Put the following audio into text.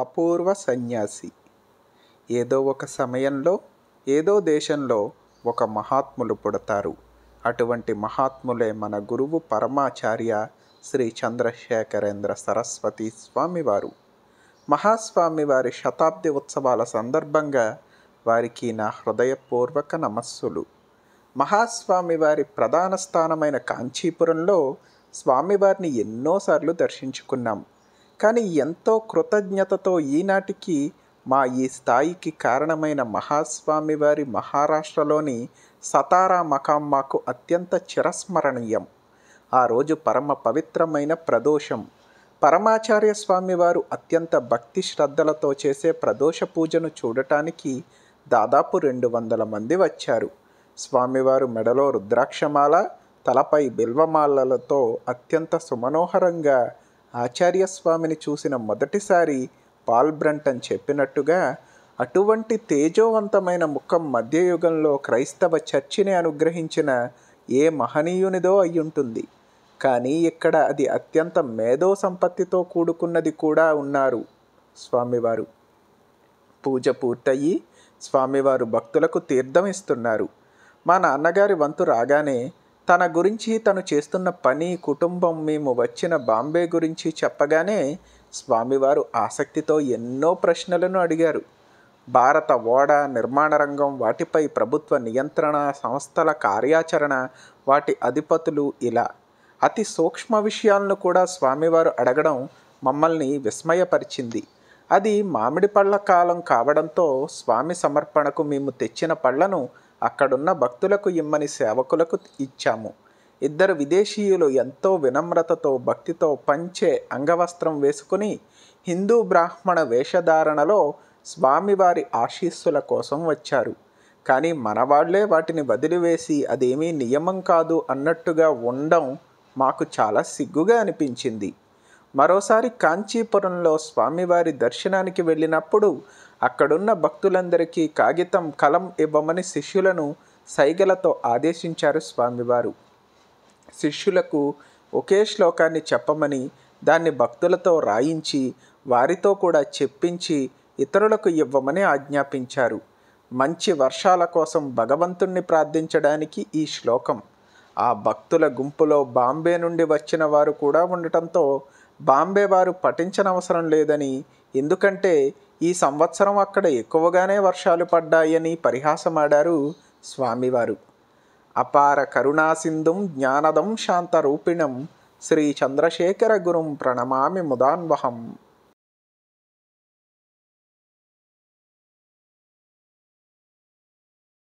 అపూర్వ సన్యాసి ఏదో ఒక సమయంలో ఏదో దేశంలో ఒక మహాత్ములు పుడతారు అటువంటి మహాత్ములే మన గురువు పరమాచార్య శ్రీ చంద్రశేఖరేంద్ర సరస్వతి స్వామివారు మహాస్వామి వారి శతాబ్ది ఉత్సవాల సందర్భంగా వారికి నా హృదయపూర్వక నమస్సులు మహాస్వామి వారి ప్రధాన స్థానమైన కాంచీపురంలో స్వామివారిని ఎన్నోసార్లు దర్శించుకున్నాం కానీ ఎంతో కృతజ్ఞతతో ఈనాటికి మా ఈ స్థాయికి కారణమైన మహాస్వామి వారి మహారాష్ట్రలోని సతారా మకాం మాకు అత్యంత చిరస్మరణీయం ఆ రోజు పరమ పవిత్రమైన ప్రదోషం పరమాచార్య స్వామివారు అత్యంత భక్తి శ్రద్ధలతో చేసే ప్రదోష పూజను చూడటానికి దాదాపు రెండు వందల మంది వచ్చారు స్వామివారు మెడలో రుద్రాక్షమాల తలపై బిల్వమాలలతో అత్యంత సుమనోహరంగా ఆచార్యస్వామిని చూసిన మొదటిసారి పాల్బ్రంటన్ చెప్పినట్టుగా అటువంటి తేజోవంతమైన ముఖం మధ్యయుగంలో క్రైస్తవ చర్చిని అనుగ్రహించిన ఏ మహనీయునిదో అయ్యుంటుంది కానీ ఇక్కడ అది అత్యంత మేధో సంపత్తితో కూడుకున్నది కూడా ఉన్నారు స్వామివారు పూజ పూర్తయి స్వామివారు భక్తులకు తీర్థం ఇస్తున్నారు మా నాన్నగారి వంతు రాగానే తన గురించి తను చేస్తున్న పని కుటుంబం మేము వచ్చిన బాంబే గురించి చెప్పగానే స్వామివారు ఆసక్తితో ఎన్నో ప్రశ్నలను అడిగారు భారత ఓడ నిర్మాణ రంగం వాటిపై ప్రభుత్వ నియంత్రణ సంస్థల కార్యాచరణ వాటి అధిపతులు ఇలా అతి సూక్ష్మ విషయాలను కూడా స్వామివారు అడగడం మమ్మల్ని విస్మయపరిచింది అది మామిడి పళ్ళ కాలం కావడంతో స్వామి సమర్పణకు మేము తెచ్చిన పళ్లను అక్కడున్న భక్తులకు ఇమ్మని సేవకులకు ఇచ్చాము ఇద్దరు విదేశీయులు ఎంతో వినమ్రతతో భక్తితో పంచే అంగవస్త్రం వేసుకుని హిందూ బ్రాహ్మణ వేషధారణలో స్వామివారి ఆశీస్సుల కోసం వచ్చారు కానీ మనవాళ్లే వాటిని వదిలివేసి అదేమీ నియమం కాదు అన్నట్టుగా ఉండడం మాకు చాలా సిగ్గుగా అనిపించింది మరోసారి కాంచీపురంలో స్వామివారి దర్శనానికి వెళ్ళినప్పుడు అక్కడున్న భక్తులందరికీ కాగితం కలం ఇవ్వమని శిష్యులను సైగలతో ఆదేశించారు స్వామివారు శిష్యులకు ఒకే శ్లోకాన్ని చెప్పమని దాన్ని భక్తులతో రాయించి వారితో కూడా చెప్పించి ఇతరులకు ఇవ్వమని ఆజ్ఞాపించారు మంచి వర్షాల కోసం భగవంతుణ్ణి ప్రార్థించడానికి ఈ శ్లోకం ఆ భక్తుల గుంపులో బాంబే నుండి వచ్చిన వారు కూడా ఉండటంతో బాంబే వారు పఠించనవసరం లేదని ఎందుకంటే ఈ సంవత్సరం అక్కడ ఎక్కువగానే వర్షాలు పడ్డాయని పరిహాసమాడారు స్వామివారు అపార కరుణాసింధుం జ్ఞానదం శాంతరూపిణం శ్రీ చంద్రశేఖర గురుం ప్రణమామి ముదాన్వహం